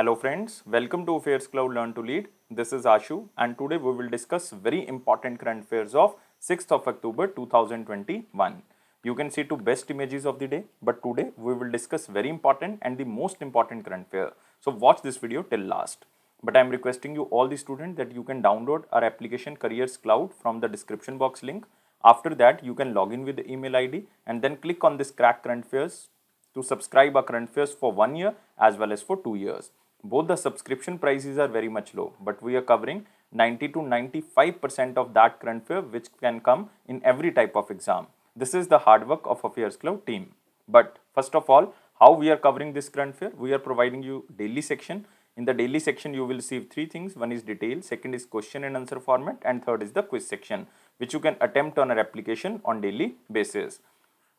Hello friends, welcome to Affairs Cloud Learn to Lead. This is Ashu and today we will discuss very important current affairs of 6th of October 2021. You can see two best images of the day but today we will discuss very important and the most important current affair. So watch this video till last. But I am requesting you all the students that you can download our application Careers Cloud from the description box link. After that you can log in with the email ID and then click on this crack current affairs to subscribe our current affairs for one year as well as for two years both the subscription prices are very much low, but we are covering 90 to 95% of that current fear which can come in every type of exam. This is the hard work of Affairs Club team. But first of all, how we are covering this current fear? We are providing you daily section. In the daily section, you will receive three things. One is detail, second is question and answer format, and third is the quiz section, which you can attempt on our application on daily basis.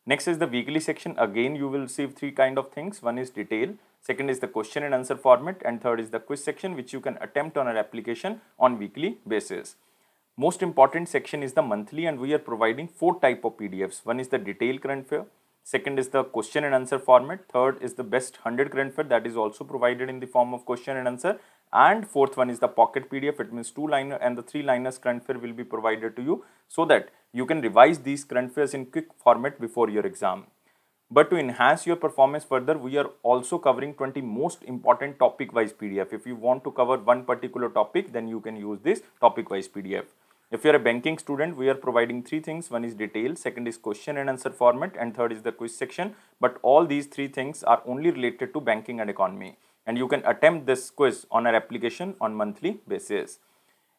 Next is the weekly section. Again, you will receive three kind of things. One is detail, second is the question and answer format and third is the quiz section which you can attempt on our application on weekly basis. Most important section is the monthly and we are providing four type of PDFs. One is the detailed current fair, second is the question and answer format, third is the best 100 current fair that is also provided in the form of question and answer and fourth one is the pocket PDF it means two liner and the three liners current fair will be provided to you so that you can revise these current fairs in quick format before your exam. But to enhance your performance further, we are also covering 20 most important topic wise PDF. If you want to cover one particular topic, then you can use this topic wise PDF. If you are a banking student, we are providing three things. One is detail, second is question and answer format, and third is the quiz section. But all these three things are only related to banking and economy. And you can attempt this quiz on our application on monthly basis.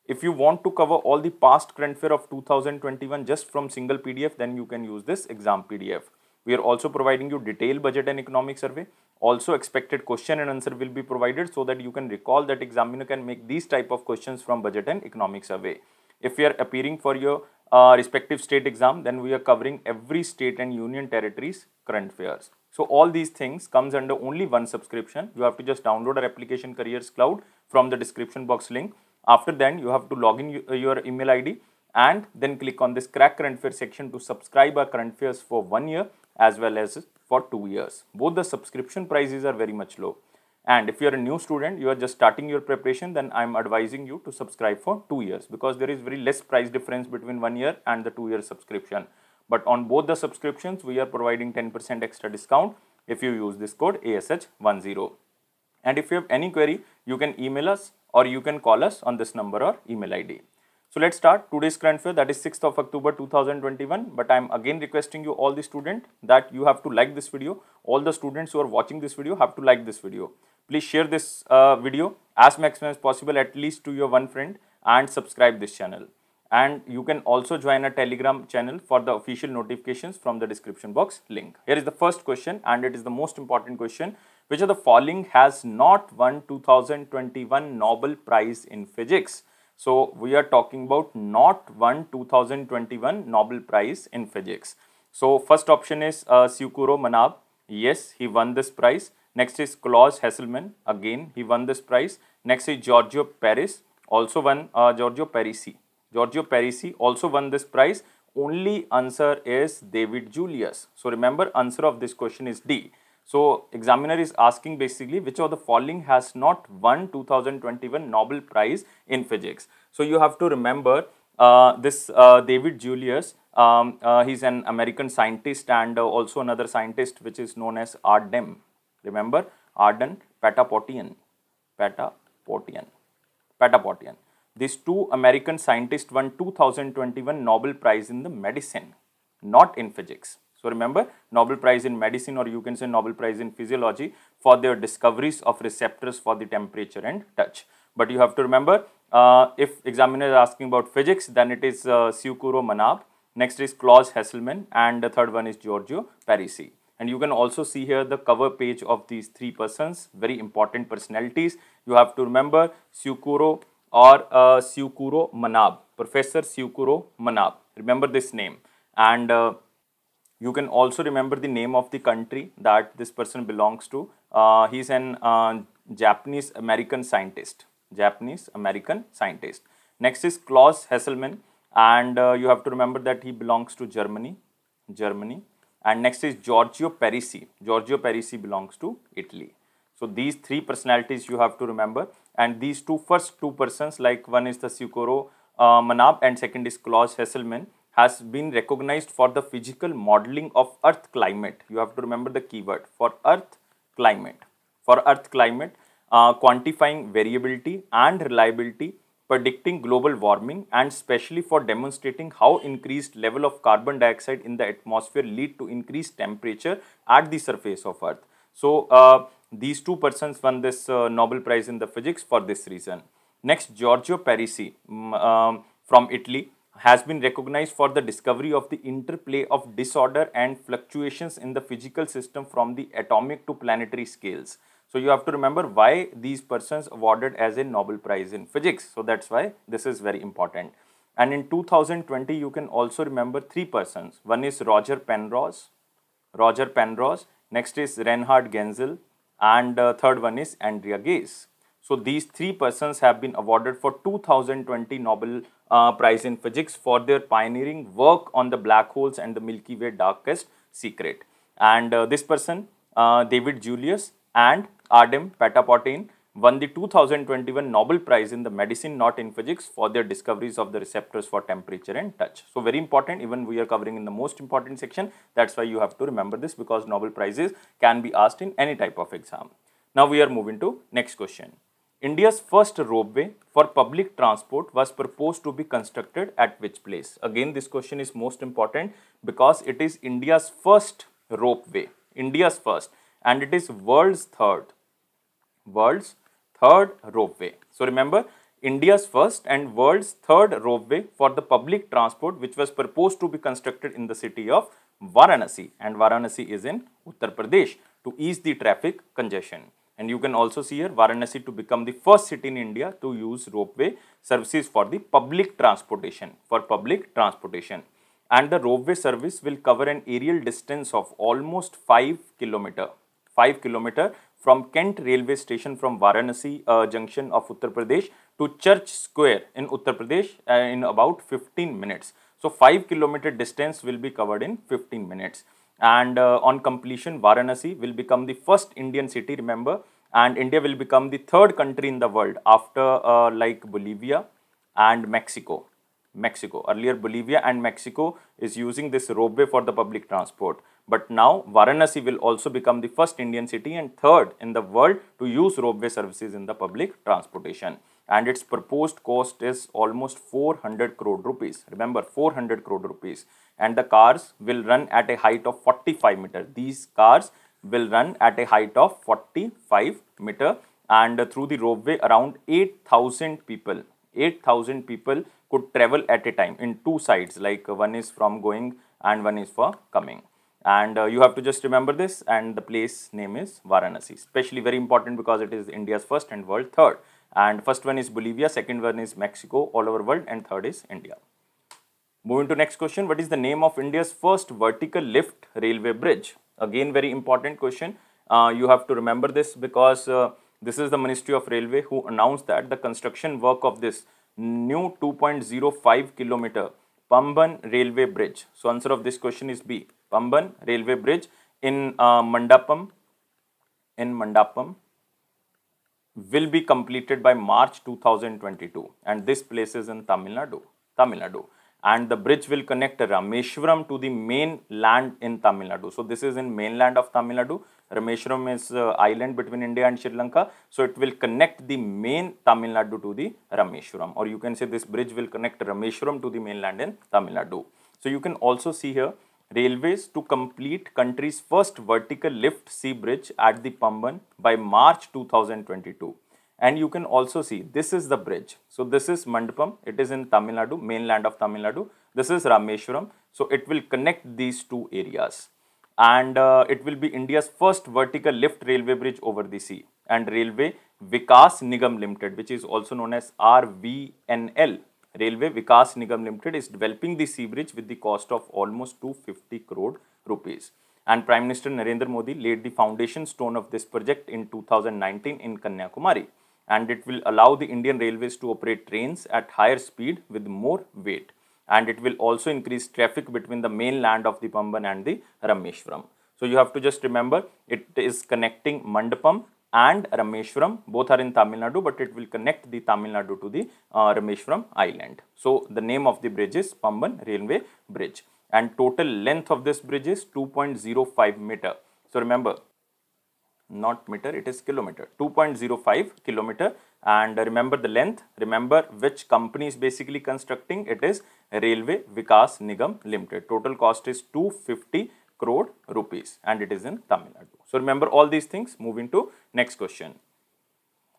If you want to cover all the past current fair of 2021 just from single PDF, then you can use this exam PDF. We are also providing you detailed budget and economic survey. Also expected question and answer will be provided so that you can recall that examiner can make these type of questions from budget and economic survey. If you are appearing for your uh, respective state exam, then we are covering every state and union territories current affairs. So all these things comes under only one subscription. You have to just download our application careers cloud from the description box link. After then you have to log in your email ID and then click on this crack current fair section to subscribe our current fairs for one year as well as for 2 years. Both the subscription prices are very much low. And if you are a new student, you are just starting your preparation, then I am advising you to subscribe for 2 years because there is very less price difference between 1 year and the 2 year subscription. But on both the subscriptions, we are providing 10% extra discount if you use this code ASH10. And if you have any query, you can email us or you can call us on this number or email ID. So let's start today's current fair that is 6th of October 2021 but I am again requesting you all the student that you have to like this video. All the students who are watching this video have to like this video. Please share this uh, video as maximum as possible at least to your one friend and subscribe this channel. And you can also join a telegram channel for the official notifications from the description box link. Here is the first question and it is the most important question. Which of the following has not won 2021 Nobel Prize in Physics? So we are talking about not one 2021 Nobel Prize in Physics. So first option is uh, Sukuro Manab. Yes, he won this prize. Next is Klaus Hesselman. Again, he won this prize. Next is Giorgio Paris. Also won uh, Giorgio Parisi. Giorgio Parisi also won this prize. Only answer is David Julius. So remember, answer of this question is D. So examiner is asking basically which of the following has not won 2021 Nobel Prize in Physics. So you have to remember uh, this uh, David Julius, um, uh, he's an American scientist and uh, also another scientist which is known as Ardem. Remember Arden Patapotian, Patapotian, Patapotian. These two American scientists won 2021 Nobel Prize in the medicine, not in physics. So remember Nobel Prize in medicine or you can say Nobel Prize in physiology for their discoveries of receptors for the temperature and touch. But you have to remember uh, if examiner is asking about physics then it is uh, Manab, next is Klaus Hesselman and the third one is Giorgio Parisi. And you can also see here the cover page of these three persons, very important personalities. You have to remember Siukuro or uh, Manab, Professor Siukuro Manab. Remember this name. And uh, you can also remember the name of the country that this person belongs to. Uh, he's an uh, Japanese American scientist. Japanese American scientist. Next is Klaus Hesselmann and uh, you have to remember that he belongs to Germany. Germany. And next is Giorgio Parisi. Giorgio Parisi belongs to Italy. So these three personalities you have to remember and these two first two persons like one is the Sukoro uh, Manab and second is Klaus Hesselmann has been recognized for the physical modeling of earth climate. You have to remember the keyword for earth climate. For earth climate, uh, quantifying variability and reliability, predicting global warming and especially for demonstrating how increased level of carbon dioxide in the atmosphere lead to increased temperature at the surface of earth. So, uh, these two persons won this uh, Nobel Prize in the physics for this reason. Next, Giorgio Parisi mm, um, from Italy has been recognized for the discovery of the interplay of disorder and fluctuations in the physical system from the atomic to planetary scales. So you have to remember why these persons awarded as a Nobel Prize in Physics. So that's why this is very important. And in 2020, you can also remember three persons. One is Roger Penrose, Roger Penrose, next is Reinhard Genzel, and uh, third one is Andrea Ghez. So these three persons have been awarded for 2020 Nobel uh, Prize in Physics for their pioneering work on the black holes and the Milky Way darkest secret. And uh, this person, uh, David Julius and Ardem Patapotain won the 2021 Nobel Prize in the Medicine not in Physics for their discoveries of the receptors for temperature and touch. So very important even we are covering in the most important section that's why you have to remember this because Nobel Prizes can be asked in any type of exam. Now we are moving to next question. India's first ropeway for public transport was proposed to be constructed at which place? Again, this question is most important because it is India's first ropeway, India's first, and it is world's third, world's third ropeway. So remember, India's first and world's third ropeway for the public transport which was proposed to be constructed in the city of Varanasi and Varanasi is in Uttar Pradesh to ease the traffic congestion. And you can also see here Varanasi to become the first city in India to use ropeway services for the public transportation, for public transportation. And the ropeway service will cover an aerial distance of almost 5 kilometer, 5 kilometer from Kent railway station from Varanasi uh, junction of Uttar Pradesh to Church Square in Uttar Pradesh uh, in about 15 minutes. So 5 kilometer distance will be covered in 15 minutes. And uh, on completion, Varanasi will become the first Indian city, remember, and India will become the third country in the world after uh, like Bolivia and Mexico. Mexico. Earlier, Bolivia and Mexico is using this ropeway for the public transport. But now, Varanasi will also become the first Indian city and third in the world to use ropeway services in the public transportation. And its proposed cost is almost 400 crore rupees. Remember, 400 crore rupees and the cars will run at a height of 45 meter. These cars will run at a height of 45 meter and through the ropeway around 8000 people 8000 people could travel at a time in two sides like one is from going and one is for coming and uh, you have to just remember this and the place name is Varanasi especially very important because it is India's first and world third and first one is Bolivia second one is Mexico all over world and third is India Moving to next question, what is the name of India's first vertical lift railway bridge? Again, very important question. Uh, you have to remember this because uh, this is the Ministry of Railway who announced that the construction work of this new 2.05 kilometer Pamban Railway Bridge. So, answer of this question is B. Pamban Railway Bridge in uh, Mandapam in Mandapam will be completed by March 2022 and this place is in Tamil Nadu. Tamil Nadu and the bridge will connect Rameshwaram to the main land in Tamil Nadu. So this is in mainland of Tamil Nadu. Rameshwaram is uh, island between India and Sri Lanka. So it will connect the main Tamil Nadu to the Rameshwaram or you can say this bridge will connect Rameshwaram to the mainland in Tamil Nadu. So you can also see here railways to complete country's first vertical lift sea bridge at the Pamban by March 2022 and you can also see this is the bridge. So this is Mandapam, it is in Tamil Nadu, mainland of Tamil Nadu. This is Rameshwaram, so it will connect these two areas. And uh, it will be India's first vertical lift railway bridge over the sea and railway Vikas Nigam Limited, which is also known as RVNL. Railway Vikas Nigam Limited is developing the sea bridge with the cost of almost 250 crore rupees and Prime Minister Narendra Modi laid the foundation stone of this project in 2019 in Kanyakumari and it will allow the Indian Railways to operate trains at higher speed with more weight and it will also increase traffic between the mainland of the Pamban and the Rameshwaram. So you have to just remember it is connecting Mandapam and Rameshwaram both are in Tamil Nadu but it will connect the Tamil Nadu to the uh, Rameshwaram island. So the name of the bridge is Pamban Railway Bridge and total length of this bridge is 2.05 meter. So remember not meter, it is kilometer, 2.05 kilometer. And remember the length, remember which company is basically constructing, it is Railway Vikas Nigam Limited. Total cost is 250 crore rupees and it is in Tamil Nadu. So remember all these things, moving to next question.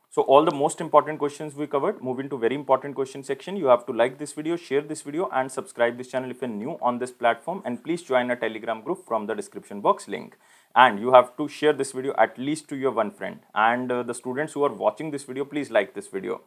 So all the most important questions we covered. Move into very important question section. You have to like this video, share this video and subscribe this channel if you're new on this platform and please join our telegram group from the description box link and you have to share this video at least to your one friend and uh, the students who are watching this video please like this video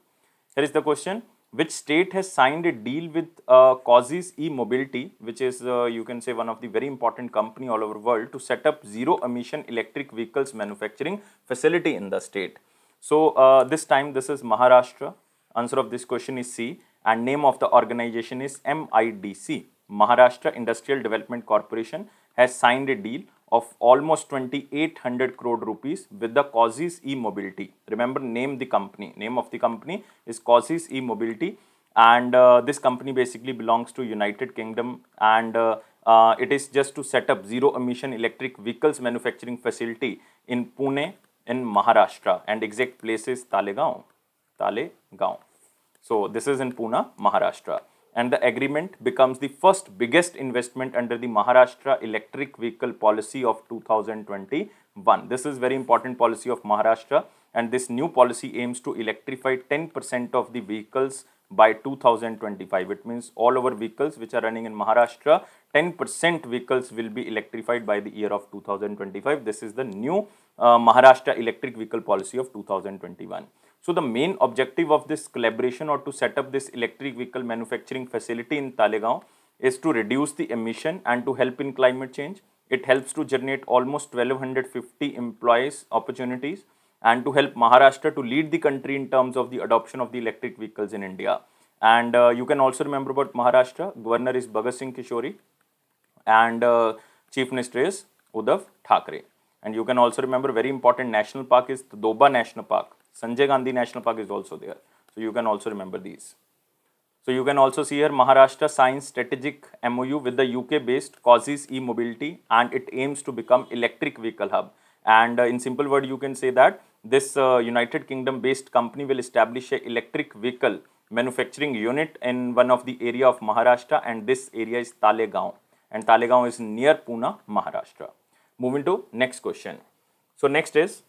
here is the question which state has signed a deal with uh, causes e-mobility which is uh, you can say one of the very important company all over world to set up zero emission electric vehicles manufacturing facility in the state so uh, this time this is maharashtra answer of this question is c and name of the organization is midc maharashtra industrial development corporation has signed a deal of almost 2800 crore rupees with the Causes e-mobility. Remember name the company, name of the company is Causes e-mobility and uh, this company basically belongs to United Kingdom and uh, uh, it is just to set up zero emission electric vehicles manufacturing facility in Pune in Maharashtra and exact place is Talegaon, Talegaon. So this is in Pune, Maharashtra and the agreement becomes the first biggest investment under the Maharashtra electric vehicle policy of 2021. This is very important policy of Maharashtra and this new policy aims to electrify 10% of the vehicles by 2025. It means all our vehicles which are running in Maharashtra, 10% vehicles will be electrified by the year of 2025. This is the new uh, Maharashtra electric vehicle policy of 2021. So the main objective of this collaboration or to set up this electric vehicle manufacturing facility in Talegaon is to reduce the emission and to help in climate change. It helps to generate almost 1250 employees opportunities and to help Maharashtra to lead the country in terms of the adoption of the electric vehicles in India. And uh, you can also remember about Maharashtra, Governor is Bhagat Singh Kishori and uh, Chief Minister is Uddhav Thakre. And you can also remember very important national park is the Doba National Park Sanjay Gandhi National Park is also there. So you can also remember these. So you can also see here Maharashtra Science Strategic MOU with the UK based causes e-mobility and it aims to become electric vehicle hub. And uh, in simple word, you can say that this uh, United Kingdom based company will establish a electric vehicle manufacturing unit in one of the area of Maharashtra and this area is Talegaon and Talegaon is near Pune, Maharashtra. Moving to next question. So next is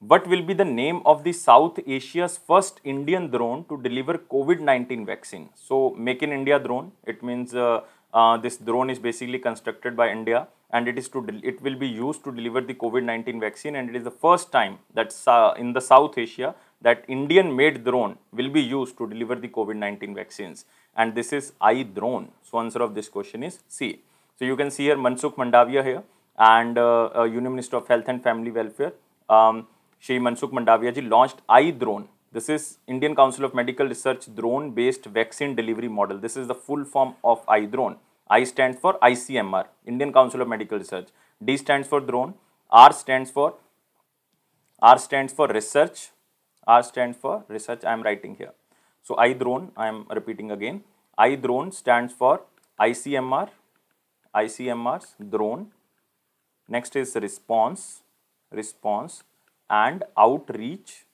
what will be the name of the South Asia's first Indian drone to deliver COVID-19 vaccine? So make in India drone, it means uh, uh, this drone is basically constructed by India and it is to it will be used to deliver the COVID-19 vaccine and it is the first time that uh, in the South Asia that Indian made drone will be used to deliver the COVID-19 vaccines and this is I drone. So answer of this question is C. So you can see here Mansukh Mandavia here and uh, uh, Union Minister of Health and Family Welfare. Um, Shri Mansukh Mandavia ji launched iDrone. This is Indian Council of Medical Research drone based vaccine delivery model. This is the full form of iDrone. I stands for ICMR, Indian Council of Medical Research. D stands for drone. R stands for R stands for research. R stands for research. I am writing here. So iDrone, I am repeating again. iDrone stands for ICMR, ICMR's drone. Next is response, response and outreach,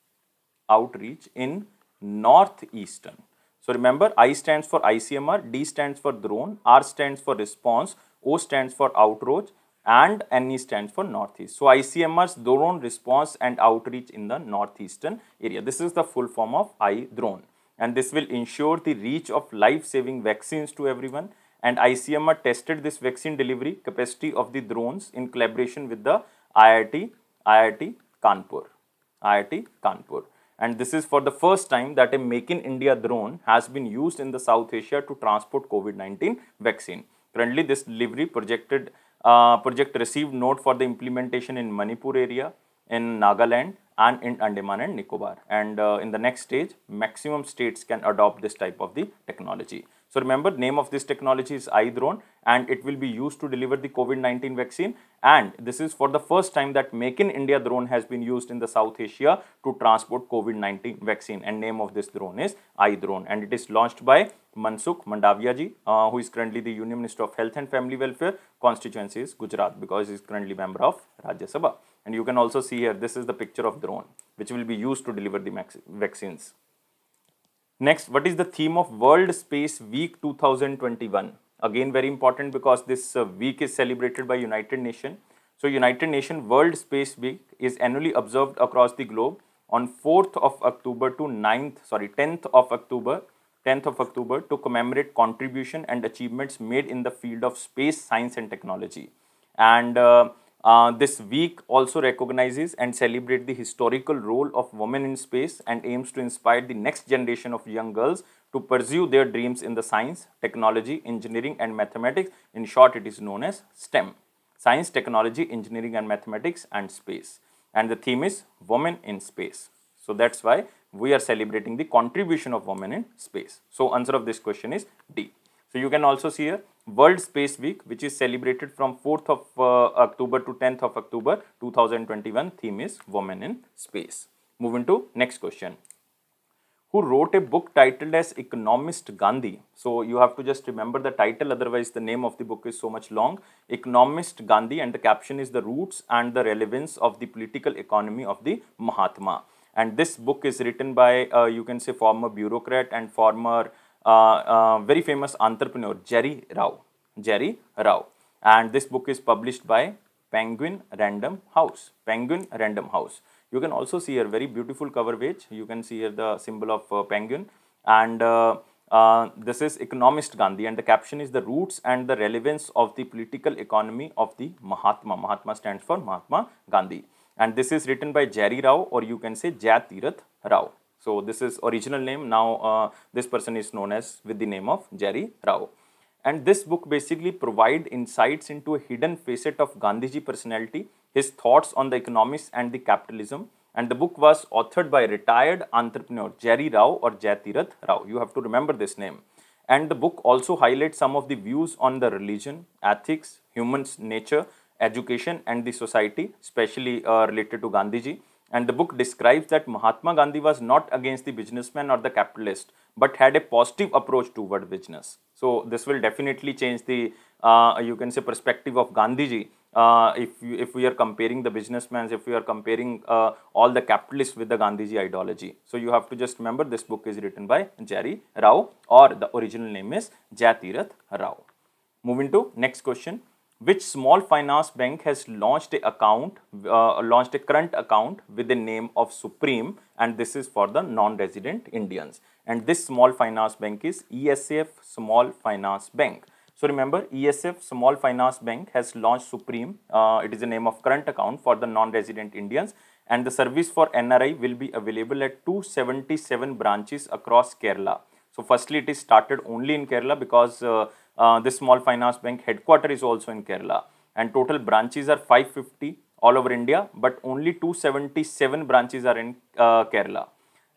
outreach in northeastern. So remember I stands for ICMR, D stands for drone, R stands for response, O stands for outreach and NE stands for northeast. So ICMR's drone response and outreach in the northeastern area. This is the full form of I drone and this will ensure the reach of life-saving vaccines to everyone and ICMR tested this vaccine delivery capacity of the drones in collaboration with the IIT, IIT Kanpur, IIT Kanpur. And this is for the first time that a Make in India drone has been used in the South Asia to transport COVID-19 vaccine. Currently, this delivery projected uh, project received note for the implementation in Manipur area, in Nagaland and in Andaman and Nicobar. And uh, in the next stage, maximum states can adopt this type of the technology. So remember, name of this technology is iDrone and it will be used to deliver the COVID-19 vaccine. And this is for the first time that Make in India drone has been used in the South Asia to transport COVID-19 vaccine. And name of this drone is iDrone. And it is launched by Mansukh Mandaviaji, uh, who is currently the Union Minister of Health and Family Welfare. Constituency is Gujarat because he is currently member of Rajya Sabha. And you can also see here, this is the picture of drone, which will be used to deliver the vaccines. Next, what is the theme of World Space Week 2021? Again, very important because this uh, week is celebrated by United Nations. So, United Nations World Space Week is annually observed across the globe on 4th of October to 9th, sorry, 10th of October, 10th of October to commemorate contribution and achievements made in the field of space science and technology. And uh, uh, this week also recognizes and celebrates the historical role of women in space and aims to inspire the next generation of young girls to pursue their dreams in the science, technology, engineering and mathematics. In short, it is known as STEM, science, technology, engineering and mathematics and space. And the theme is women in space. So that's why we are celebrating the contribution of women in space. So answer of this question is D. So you can also see here World Space Week which is celebrated from 4th of uh, October to 10th of October 2021 theme is women in space. Moving to next question who wrote a book titled as Economist Gandhi. So you have to just remember the title otherwise the name of the book is so much long. Economist Gandhi and the caption is the roots and the relevance of the political economy of the Mahatma. And this book is written by uh, you can say former bureaucrat and former uh, uh, very famous entrepreneur Jerry Rao. Jerry Rao. And this book is published by Penguin Random House. Penguin Random House. You can also see here very beautiful cover page. You can see here the symbol of uh, penguin. And uh, this is economist Gandhi and the caption is the roots and the relevance of the political economy of the Mahatma. Mahatma stands for Mahatma Gandhi and this is written by Jerry Rao or you can say Jatirath Rao. So this is original name. Now uh, this person is known as with the name of Jerry Rao. And this book basically provide insights into a hidden facet of Gandhiji personality, his thoughts on the economics and the capitalism. And the book was authored by retired entrepreneur Jerry Rao or Jatirath Rao. You have to remember this name. And the book also highlights some of the views on the religion, ethics, humans nature, education and the society, especially uh, related to Gandhiji. And the book describes that Mahatma Gandhi was not against the businessman or the capitalist, but had a positive approach toward business. So this will definitely change the, uh, you can say, perspective of Gandhiji. Uh, if, you, if we are comparing the businessmen, if we are comparing uh, all the capitalists with the Gandhiji ideology. So you have to just remember this book is written by Jerry Rao or the original name is Jatirath Rao. Moving to next question which small finance bank has launched a account uh, launched a current account with the name of supreme and this is for the non resident indians and this small finance bank is esf small finance bank so remember esf small finance bank has launched supreme uh, it is the name of current account for the non resident indians and the service for nri will be available at 277 branches across kerala so firstly it is started only in kerala because uh, uh, this small finance bank headquarter is also in Kerala and total branches are 550 all over India, but only 277 branches are in uh, Kerala.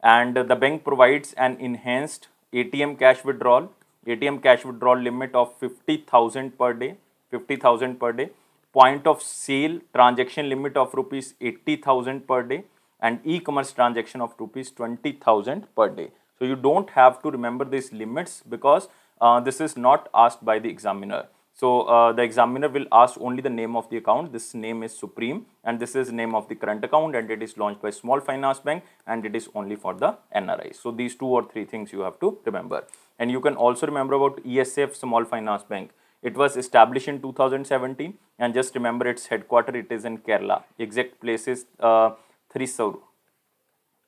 And uh, the bank provides an enhanced ATM cash withdrawal, ATM cash withdrawal limit of 50,000 per day, 50,000 per day, point of sale transaction limit of rupees 80,000 per day and e-commerce transaction of rupees 20,000 per day. So you don't have to remember these limits because uh, this is not asked by the examiner. So uh, the examiner will ask only the name of the account. This name is Supreme and this is name of the current account and it is launched by Small Finance Bank and it is only for the NRI. So these two or three things you have to remember. And you can also remember about ESF Small Finance Bank. It was established in 2017 and just remember its headquarter it is in Kerala. Exact place is uh, Thrissur.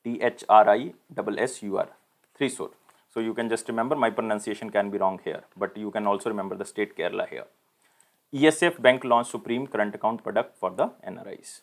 T-H-R-I-S-S-U-R. Thrissur. So you can just remember my pronunciation can be wrong here, but you can also remember the state Kerala here. ESF Bank launched Supreme current account product for the NRIs.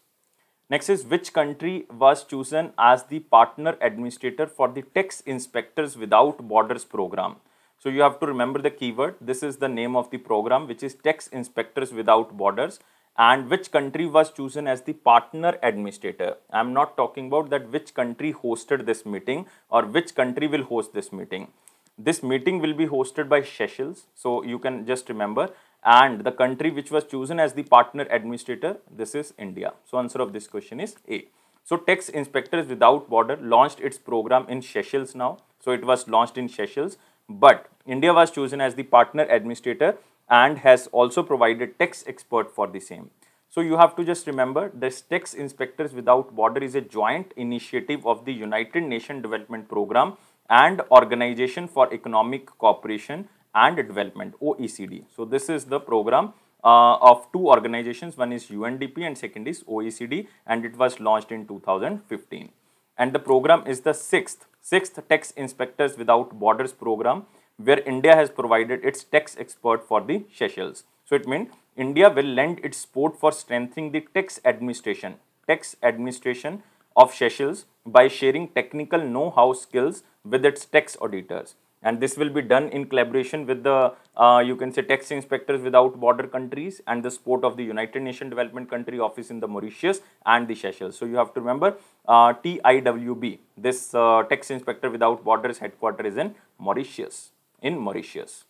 Next is which country was chosen as the partner administrator for the tax inspectors without borders program. So you have to remember the keyword. This is the name of the program which is tax inspectors without borders and which country was chosen as the partner administrator. I am not talking about that which country hosted this meeting or which country will host this meeting. This meeting will be hosted by Seychelles, so you can just remember and the country which was chosen as the partner administrator, this is India. So answer of this question is A. So Tax Inspectors Without Border launched its program in Seychelles now. So it was launched in Seychelles, but India was chosen as the partner administrator and has also provided tax expert for the same. So you have to just remember this Tax Inspectors Without Border is a joint initiative of the United Nations Development Programme and Organization for Economic Cooperation and Development OECD. So this is the program uh, of two organizations one is UNDP and second is OECD and it was launched in 2015 and the program is the sixth sixth tax inspectors without borders program where India has provided its tax expert for the Seychelles. So it means India will lend its support for strengthening the tax administration, tax administration of Seychelles by sharing technical know-how skills with its tax auditors. And this will be done in collaboration with the, uh, you can say, tax inspectors without border countries and the support of the United Nations Development Country Office in the Mauritius and the Seychelles. So you have to remember uh, TIWB, this uh, tax inspector without borders headquarters is in Mauritius in Mauritius.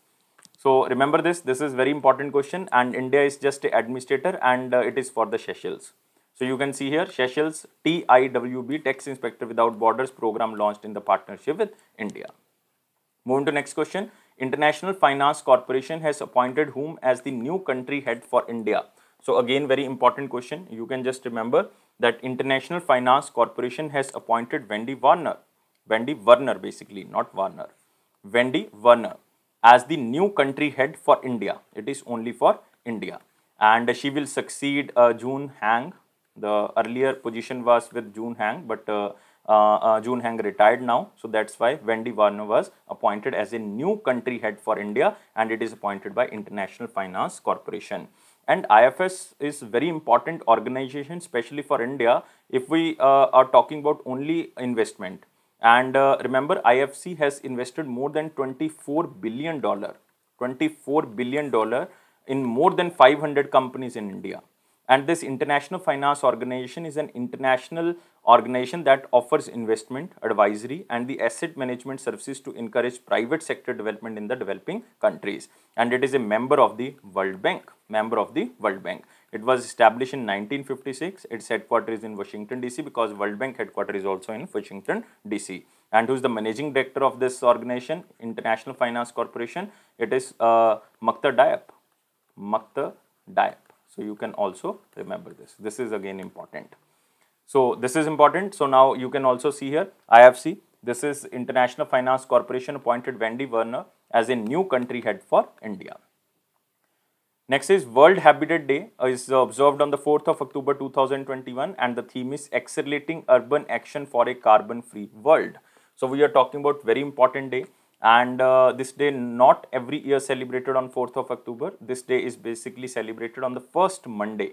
So remember this, this is very important question and India is just administrator and uh, it is for the Seychelles. So you can see here Seychelles TIWB Tax Inspector Without Borders program launched in the partnership with India. Moving to next question, International Finance Corporation has appointed whom as the new country head for India? So again very important question, you can just remember that International Finance Corporation has appointed Wendy Warner, Wendy Werner basically not Warner. Wendy Werner as the new country head for India. It is only for India. And she will succeed uh, June Hang. The earlier position was with June Hang, but uh, uh, uh June Hang retired now. So that's why Wendy Warner was appointed as a new country head for India and it is appointed by International Finance Corporation. And IFS is very important organization, especially for India, if we uh, are talking about only investment and uh, remember, IFC has invested more than $24 billion, $24 billion in more than 500 companies in India. And this International Finance Organization is an international organization that offers investment, advisory and the asset management services to encourage private sector development in the developing countries. And it is a member of the World Bank, member of the World Bank. It was established in 1956. Its headquarters is in Washington DC because World Bank headquarters is also in Washington DC. And who is the managing director of this organization, International Finance Corporation? It is uh, Maktar Diab. Maktar Diab. So you can also remember this. This is again important. So this is important. So now you can also see here IFC. This is International Finance Corporation appointed Wendy Werner as a new country head for India. Next is World Habitat Day is observed on the 4th of October 2021 and the theme is Accelerating Urban Action for a Carbon Free World. So we are talking about very important day and uh, this day not every year celebrated on 4th of October. This day is basically celebrated on the first Monday,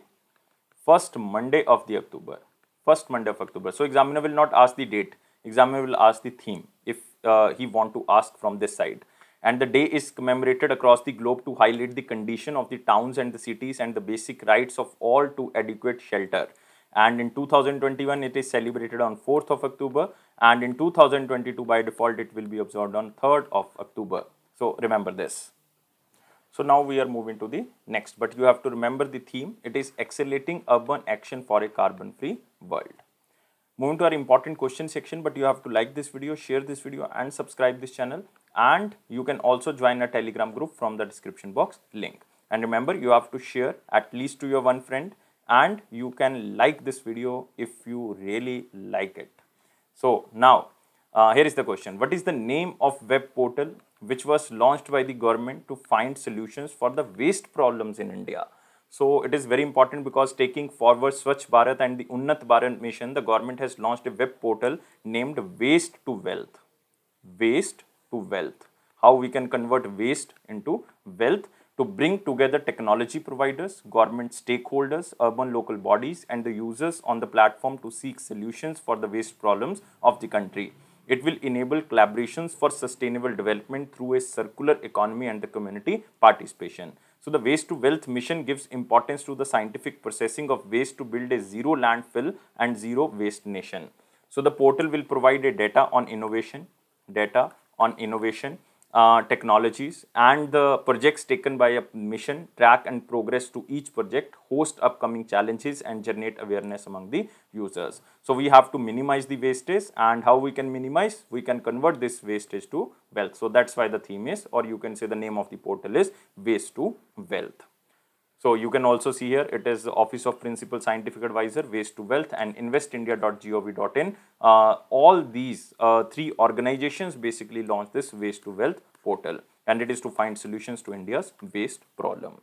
first Monday of the October, first Monday of October. So examiner will not ask the date, examiner will ask the theme if uh, he want to ask from this side and the day is commemorated across the globe to highlight the condition of the towns and the cities and the basic rights of all to adequate shelter. And in 2021, it is celebrated on 4th of October and in 2022, by default, it will be observed on 3rd of October. So, remember this. So, now we are moving to the next, but you have to remember the theme. It is accelerating urban action for a carbon-free world. Moving to our important question section, but you have to like this video, share this video and subscribe this channel and you can also join a telegram group from the description box link and remember you have to share at least to your one friend and you can like this video if you really like it so now uh, here is the question what is the name of web portal which was launched by the government to find solutions for the waste problems in india so it is very important because taking forward Swachh Bharat and the Unnat Bharat mission, the government has launched a web portal named Waste to Wealth. Waste to wealth, how we can convert waste into wealth to bring together technology providers, government stakeholders, urban local bodies and the users on the platform to seek solutions for the waste problems of the country. It will enable collaborations for sustainable development through a circular economy and the community participation. So the waste to wealth mission gives importance to the scientific processing of waste to build a zero landfill and zero waste nation. So the portal will provide a data on innovation, data on innovation, uh, technologies and the projects taken by a mission track and progress to each project, host upcoming challenges and generate awareness among the users. So, we have to minimize the wastage and how we can minimize, we can convert this wastage to wealth. So, that is why the theme is or you can say the name of the portal is waste to wealth. So you can also see here, it is the Office of Principal Scientific Advisor, Waste to Wealth and investindia.gov.in. Uh, all these uh, three organizations basically launched this Waste to Wealth portal and it is to find solutions to India's waste problem.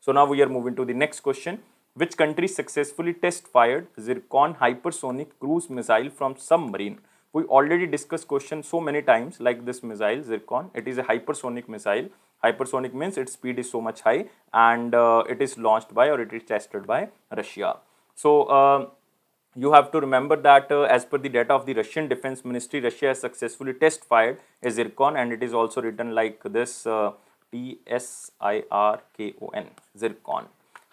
So now we are moving to the next question. Which country successfully test fired Zircon hypersonic cruise missile from submarine? We already discussed question so many times like this missile Zircon. It is a hypersonic missile Hypersonic means its speed is so much high and uh, it is launched by or it is tested by Russia. So, uh, you have to remember that uh, as per the data of the Russian Defense Ministry, Russia has successfully test fired a Zircon and it is also written like this uh, T-S-I-R-K-O-N, Zircon.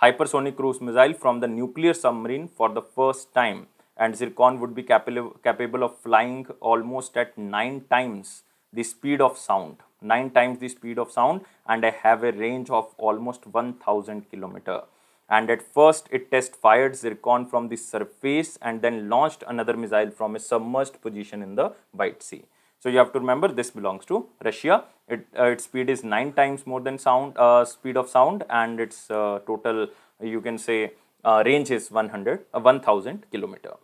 Hypersonic cruise missile from the nuclear submarine for the first time and Zircon would be capable, capable of flying almost at 9 times the speed of sound. 9 times the speed of sound and I have a range of almost 1000 kilometer. And at first it test fired Zircon from the surface and then launched another missile from a submerged position in the White Sea. So you have to remember this belongs to Russia. It, uh, its speed is 9 times more than sound uh, speed of sound and its uh, total you can say uh, range is 100 uh, 1000 kilometer.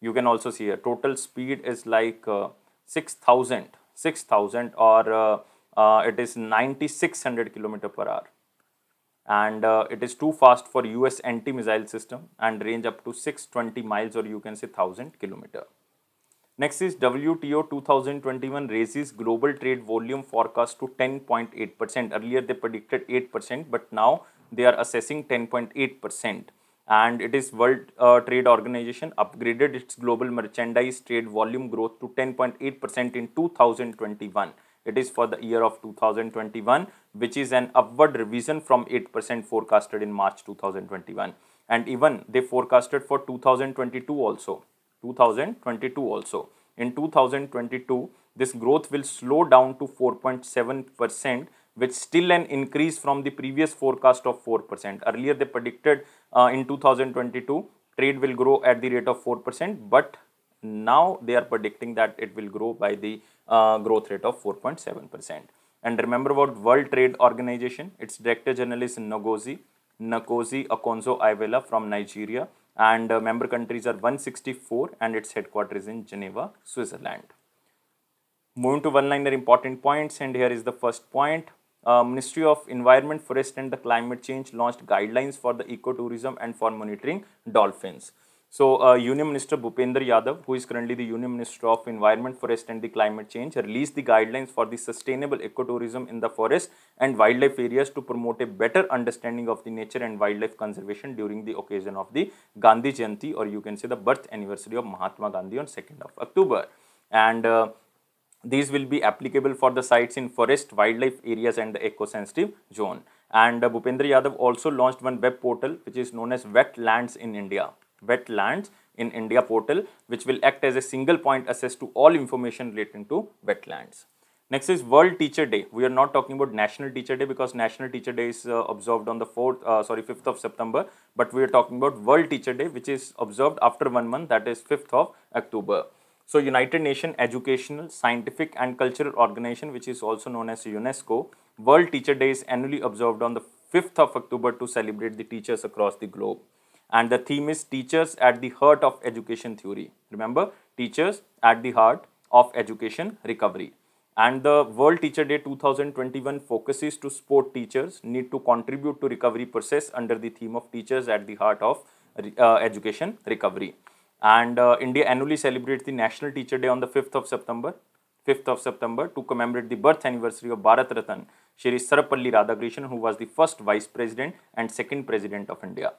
You can also see a total speed is like uh, 6000 6000 or uh, uh, it is 9600 kilometer per hour and uh, it is too fast for US anti-missile system and range up to 620 miles or you can say 1000 kilometer. Next is WTO 2021 raises global trade volume forecast to 10.8 percent. Earlier they predicted 8 percent but now they are assessing 10.8 percent and it is World uh, Trade Organization upgraded its global merchandise trade volume growth to 10.8% in 2021. It is for the year of 2021, which is an upward revision from 8% forecasted in March 2021. And even they forecasted for 2022 also. 2022 also. In 2022, this growth will slow down to 4.7% which still an increase from the previous forecast of 4%. Earlier they predicted uh, in 2022 trade will grow at the rate of 4%, but now they are predicting that it will grow by the uh, growth rate of 4.7%. And remember about World Trade Organization, its Director General is Ngozi, Ngozi Okonjo-Iweala from Nigeria and uh, member countries are 164 and its headquarters in Geneva, Switzerland. Moving to one-liner important points and here is the first point uh, Ministry of Environment, Forest and the Climate Change launched guidelines for the ecotourism and for monitoring dolphins. So, uh, Union Minister Bhupender Yadav, who is currently the Union Minister of Environment, Forest and the Climate Change, released the guidelines for the sustainable ecotourism in the forest and wildlife areas to promote a better understanding of the nature and wildlife conservation during the occasion of the Gandhi Jayanti or you can say the birth anniversary of Mahatma Gandhi on 2nd of October. And uh, these will be applicable for the sites in forest, wildlife areas and the eco-sensitive zone. And uh, Bhupendra Yadav also launched one web portal which is known as Wetlands in India. Wetlands in India portal which will act as a single point access to all information relating to wetlands. Next is World Teacher Day. We are not talking about National Teacher Day because National Teacher Day is uh, observed on the 4th, uh, sorry, 5th of September. But we are talking about World Teacher Day which is observed after one month that is 5th of October. So United Nations Educational, Scientific and Cultural Organization which is also known as UNESCO, World Teacher Day is annually observed on the 5th of October to celebrate the teachers across the globe. And the theme is teachers at the heart of education theory. Remember teachers at the heart of education recovery. And the World Teacher Day 2021 focuses to support teachers need to contribute to recovery process under the theme of teachers at the heart of uh, education recovery. And uh, India annually celebrates the National Teacher Day on the 5th of September. 5th of September to commemorate the birth anniversary of Bharat Ratan Shri Sarapalli Radhakrishnan who was the first vice president and second president of India.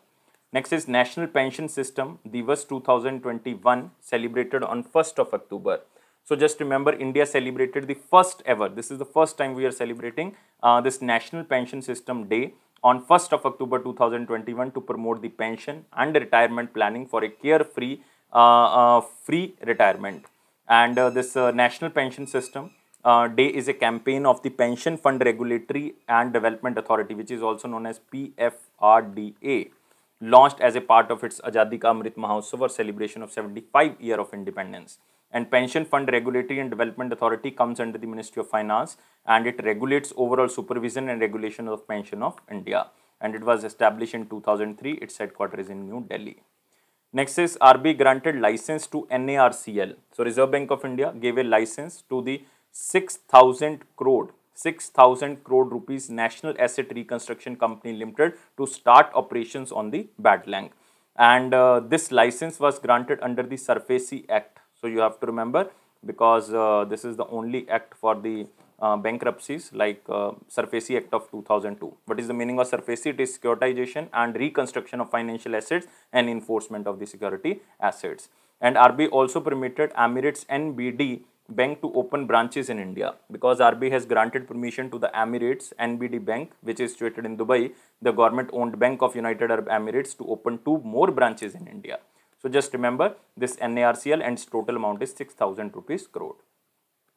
Next is National Pension System Divas 2021 celebrated on 1st of October. So just remember India celebrated the first ever, this is the first time we are celebrating uh, this National Pension System Day on 1st of October 2021 to promote the pension and retirement planning for a carefree uh, uh, free retirement. And uh, this national pension system day is a campaign of the Pension Fund Regulatory and Development Authority, which is also known as PFRDA launched as a part of its Ajadi Ka Amrit Mahotsav celebration of 75 year of independence. And Pension Fund Regulatory and Development Authority comes under the Ministry of Finance and it regulates overall supervision and regulation of pension of India. And it was established in 2003. Its headquarters is in New Delhi. Next is RB granted license to NARCL. So Reserve Bank of India gave a license to the 6,000 crore 6,000 crore rupees National Asset Reconstruction Company Limited to start operations on the Badlang. And uh, this license was granted under the Surfacey Act. So you have to remember because uh, this is the only act for the uh, bankruptcies like uh, Surface Act of 2002. What is the meaning of Surface? It is securitization and reconstruction of financial assets and enforcement of the security assets. And RBI also permitted Emirates NBD bank to open branches in India because RBI has granted permission to the Emirates NBD bank which is situated in Dubai, the government owned bank of United Arab Emirates to open two more branches in India. So just remember this NARCL and its total amount is 6000 rupees crore.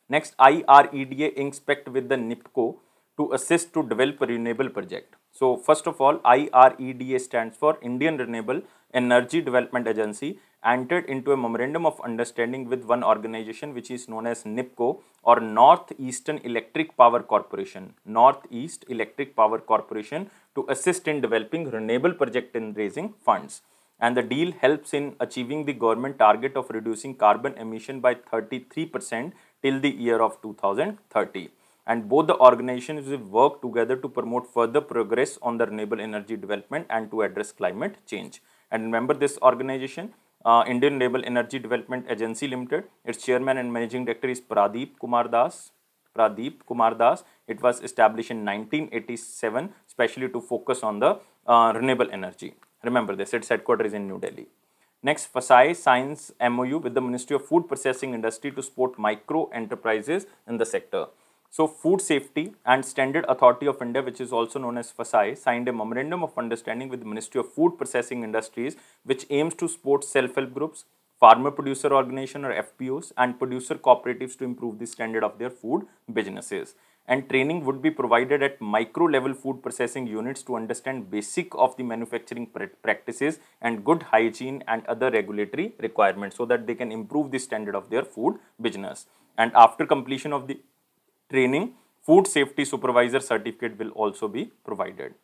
Next, IREDA inspect with the NIPCO to assist to develop renewable project. So first of all, IREDA stands for Indian Renewable Energy Development Agency entered into a memorandum of understanding with one organization which is known as NIPCO or Northeastern Electric Power Corporation, Northeast Electric Power Corporation to assist in developing renewable project and raising funds. And the deal helps in achieving the government target of reducing carbon emission by 33 percent till the year of 2030 and both the organizations will work together to promote further progress on the renewable energy development and to address climate change. And remember this organization, uh, Indian Renewable Energy Development Agency Limited, its chairman and managing director is Pradeep Kumar Das. Pradeep Kumar Das. It was established in 1987, especially to focus on the uh, renewable energy. Remember this, its headquarters is in New Delhi. Next, FASAI signs MOU with the Ministry of Food Processing Industry to support micro enterprises in the sector. So, Food Safety and Standard Authority of India, which is also known as FASAI, signed a memorandum of understanding with the Ministry of Food Processing Industries, which aims to support self-help groups, farmer producer organization or FPOs and producer cooperatives to improve the standard of their food businesses and training would be provided at micro level food processing units to understand basic of the manufacturing practices and good hygiene and other regulatory requirements so that they can improve the standard of their food business and after completion of the training food safety supervisor certificate will also be provided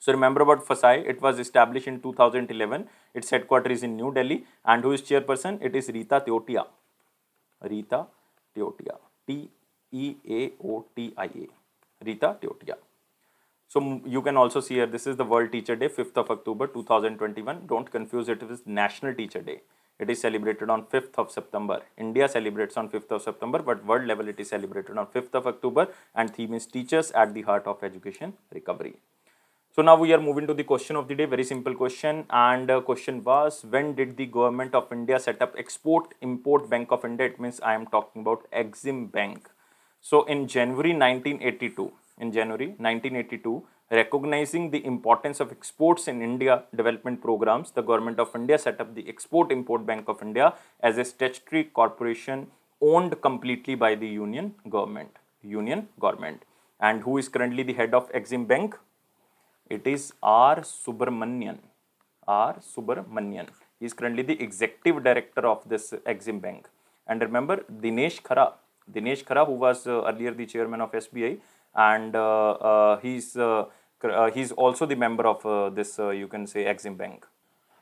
so remember about FASAI, it was established in 2011, its headquarters is in New Delhi and who is chairperson? It is Rita Teotia, Rita Teotia, T E A O T I A, Rita Teotia. So you can also see here, this is the World Teacher Day, 5th of October 2021. Don't confuse it with National Teacher Day. It is celebrated on 5th of September. India celebrates on 5th of September, but world level it is celebrated on 5th of October and theme is teachers at the heart of education recovery. So now we are moving to the question of the day, very simple question and uh, question was when did the government of India set up Export Import Bank of India? It means I am talking about Exim Bank. So in January 1982, in January 1982, recognizing the importance of exports in India development programs, the government of India set up the Export-Import Bank of India as a statutory corporation owned completely by the union government, union government. And who is currently the head of Exim Bank? It is R. Subramanian. R. Subramanian. He is currently the executive director of this Exim Bank. And remember, Dinesh Khara Dinesh Khara, who was uh, earlier the chairman of SBI, and uh, uh, he's he's also the member of this you can say Exim Bank.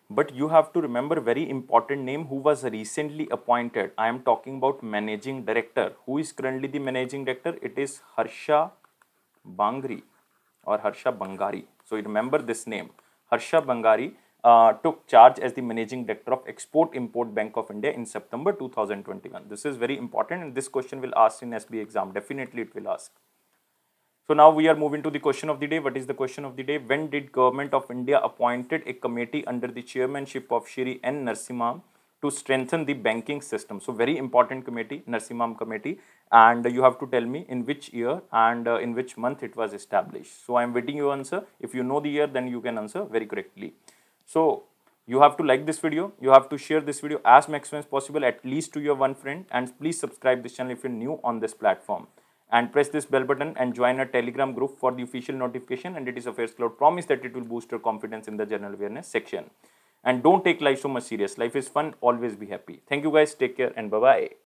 But you have to remember very important name who was recently appointed. I am talking about managing director. Who is currently the managing director? It is Harsha Bangri or Harsha Bangari. So remember this name. Harsha Bangari uh, took charge as the managing director of Export Import Bank of India in September 2021. This is very important and this question will ask in SB exam. Definitely it will ask. So now we are moving to the question of the day. What is the question of the day? When did government of India appointed a committee under the chairmanship of Shri N. Narsimham to strengthen the banking system? So very important committee, Narsimha committee. And you have to tell me in which year and uh, in which month it was established. So I am waiting your answer. If you know the year, then you can answer very correctly. So you have to like this video, you have to share this video as maximum as possible at least to your one friend and please subscribe this channel if you're new on this platform and press this bell button and join our telegram group for the official notification and it is a first cloud promise that it will boost your confidence in the general awareness section. And don't take life so much serious. Life is fun. Always be happy. Thank you guys. Take care and bye-bye.